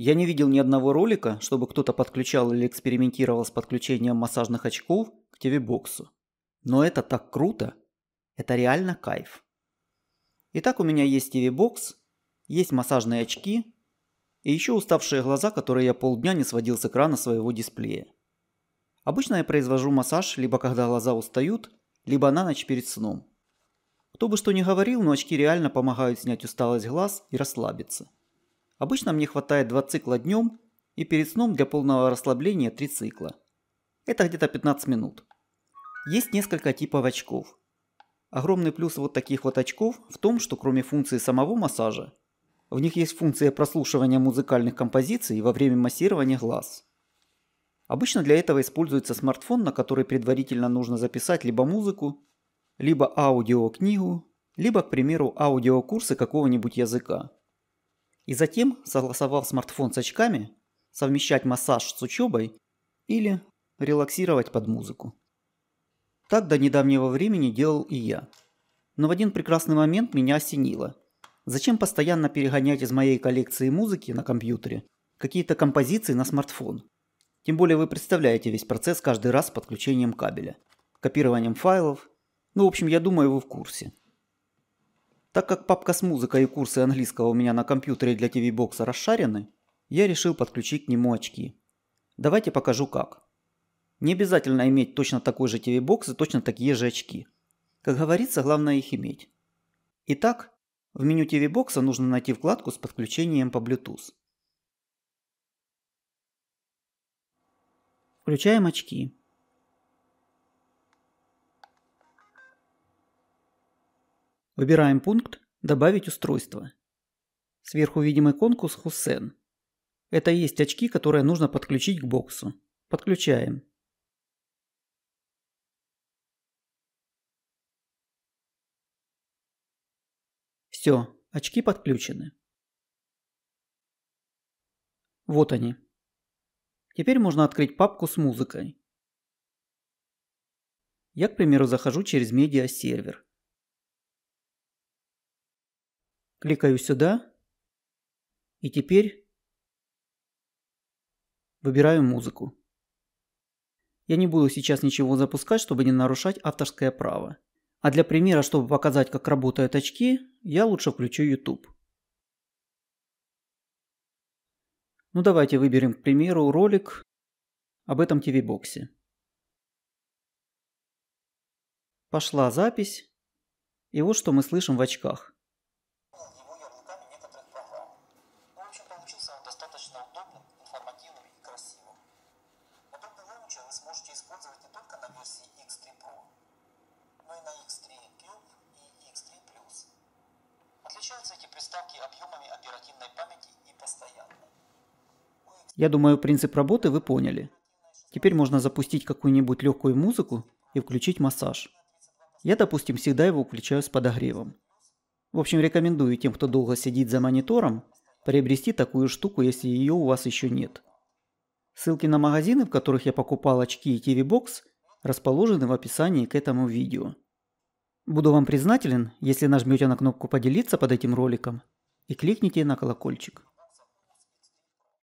Я не видел ни одного ролика, чтобы кто-то подключал или экспериментировал с подключением массажных очков к ТВ-боксу. Но это так круто! Это реально кайф. Итак, у меня есть ТВ-бокс, есть массажные очки и еще уставшие глаза, которые я полдня не сводил с экрана своего дисплея. Обычно я произвожу массаж, либо когда глаза устают, либо на ночь перед сном. Кто бы что ни говорил, но очки реально помогают снять усталость глаз и расслабиться. Обычно мне хватает 2 цикла днем и перед сном для полного расслабления 3 цикла. Это где-то 15 минут. Есть несколько типов очков. Огромный плюс вот таких вот очков в том, что кроме функции самого массажа, в них есть функция прослушивания музыкальных композиций во время массирования глаз. Обычно для этого используется смартфон, на который предварительно нужно записать либо музыку, либо аудиокнигу, либо, к примеру, аудиокурсы какого-нибудь языка и затем согласовал смартфон с очками, совмещать массаж с учебой или релаксировать под музыку. Так до недавнего времени делал и я. Но в один прекрасный момент меня осенило. Зачем постоянно перегонять из моей коллекции музыки на компьютере какие-то композиции на смартфон? Тем более вы представляете весь процесс каждый раз с подключением кабеля, копированием файлов. Ну, в общем, я думаю, вы в курсе. Так как папка с музыкой и курсы английского у меня на компьютере для TV-бокса расшарены, я решил подключить к нему очки. Давайте покажу как. Не обязательно иметь точно такой же TV-бокс и точно такие же очки. Как говорится, главное их иметь. Итак, в меню TV-бокса нужно найти вкладку с подключением по Bluetooth. Включаем очки. Выбираем пункт «Добавить устройство». Сверху видим иконку с Хусен. Это и есть очки, которые нужно подключить к боксу. Подключаем. Все, очки подключены. Вот они. Теперь можно открыть папку с музыкой. Я, к примеру, захожу через медиа-сервер. Кликаю сюда. И теперь выбираю музыку. Я не буду сейчас ничего запускать, чтобы не нарушать авторское право. А для примера, чтобы показать, как работают очки, я лучше включу YouTube. Ну давайте выберем, к примеру, ролик об этом ТВ-боксе. Пошла запись. И вот что мы слышим в очках. Я думаю, принцип работы вы поняли. Теперь можно запустить какую-нибудь легкую музыку и включить массаж. Я, допустим, всегда его включаю с подогревом. В общем, рекомендую тем, кто долго сидит за монитором, приобрести такую штуку, если ее у вас еще нет. Ссылки на магазины, в которых я покупал очки и TV Box, расположены в описании к этому видео. Буду вам признателен, если нажмете на кнопку «Поделиться» под этим роликом и кликните на колокольчик.